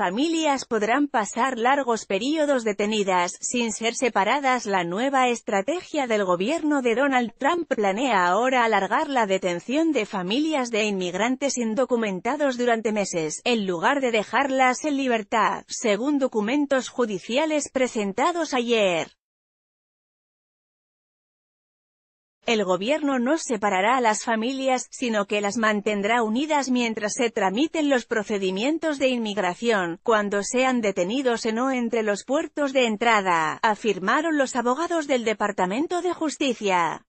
familias podrán pasar largos períodos detenidas, sin ser separadas. La nueva estrategia del gobierno de Donald Trump planea ahora alargar la detención de familias de inmigrantes indocumentados durante meses, en lugar de dejarlas en libertad, según documentos judiciales presentados ayer. El gobierno no separará a las familias, sino que las mantendrá unidas mientras se tramiten los procedimientos de inmigración, cuando sean detenidos en o entre los puertos de entrada, afirmaron los abogados del Departamento de Justicia.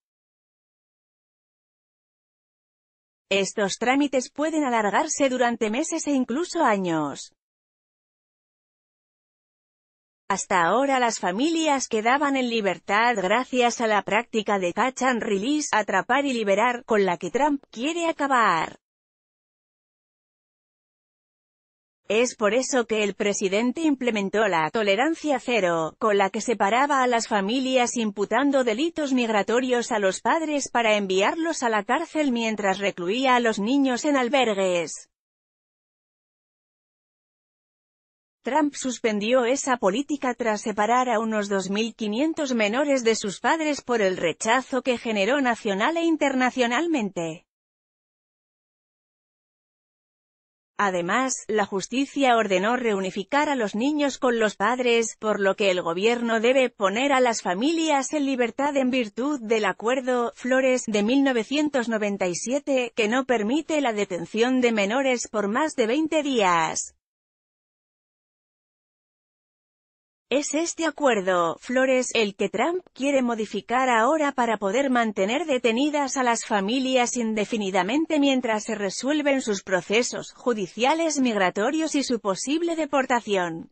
Estos trámites pueden alargarse durante meses e incluso años. Hasta ahora las familias quedaban en libertad gracias a la práctica de catch and release, atrapar y liberar, con la que Trump quiere acabar. Es por eso que el presidente implementó la tolerancia cero, con la que separaba a las familias imputando delitos migratorios a los padres para enviarlos a la cárcel mientras recluía a los niños en albergues. Trump suspendió esa política tras separar a unos 2.500 menores de sus padres por el rechazo que generó nacional e internacionalmente. Además, la justicia ordenó reunificar a los niños con los padres, por lo que el gobierno debe poner a las familias en libertad en virtud del Acuerdo Flores de 1997, que no permite la detención de menores por más de 20 días. Es este acuerdo, Flores, el que Trump quiere modificar ahora para poder mantener detenidas a las familias indefinidamente mientras se resuelven sus procesos judiciales migratorios y su posible deportación.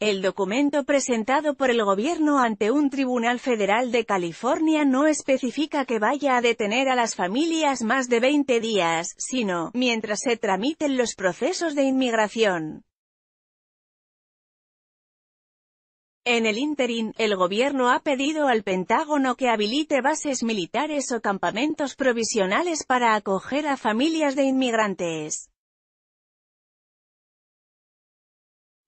El documento presentado por el gobierno ante un tribunal federal de California no especifica que vaya a detener a las familias más de 20 días, sino, mientras se tramiten los procesos de inmigración. En el ínterin, el gobierno ha pedido al Pentágono que habilite bases militares o campamentos provisionales para acoger a familias de inmigrantes.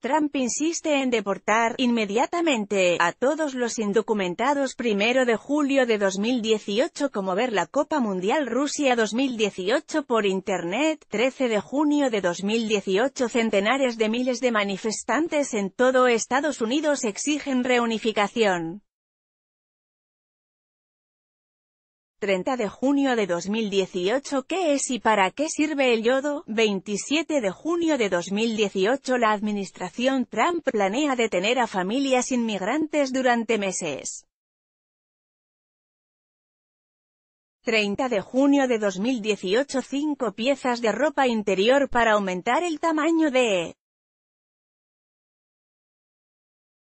Trump insiste en deportar inmediatamente a todos los indocumentados primero de julio de 2018 como ver la Copa Mundial Rusia 2018 por Internet, 13 de junio de 2018 centenares de miles de manifestantes en todo Estados Unidos exigen reunificación. 30 de junio de 2018 ¿Qué es y para qué sirve el yodo? 27 de junio de 2018 La administración Trump planea detener a familias inmigrantes durante meses. 30 de junio de 2018 5 piezas de ropa interior para aumentar el tamaño de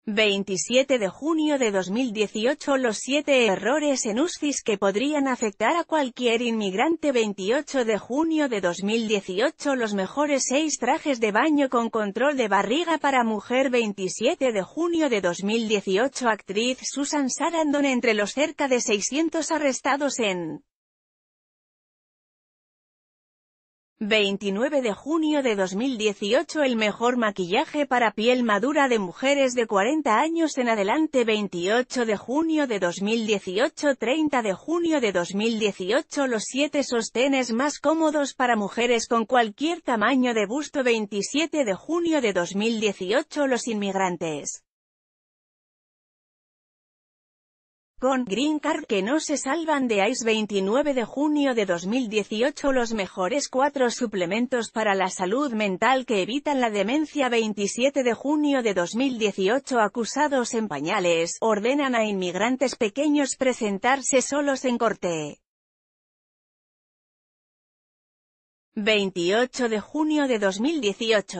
27 de junio de 2018 Los 7 errores en USCIS que podrían afectar a cualquier inmigrante 28 de junio de 2018 Los mejores 6 trajes de baño con control de barriga para mujer 27 de junio de 2018 Actriz Susan Sarandon entre los cerca de 600 arrestados en 29 de junio de 2018 El mejor maquillaje para piel madura de mujeres de 40 años en adelante 28 de junio de 2018 30 de junio de 2018 Los 7 sostenes más cómodos para mujeres con cualquier tamaño de busto 27 de junio de 2018 Los inmigrantes con Green Card que no se salvan de ICE 29 de junio de 2018 los mejores cuatro suplementos para la salud mental que evitan la demencia 27 de junio de 2018 acusados en pañales, ordenan a inmigrantes pequeños presentarse solos en corte. 28 de junio de 2018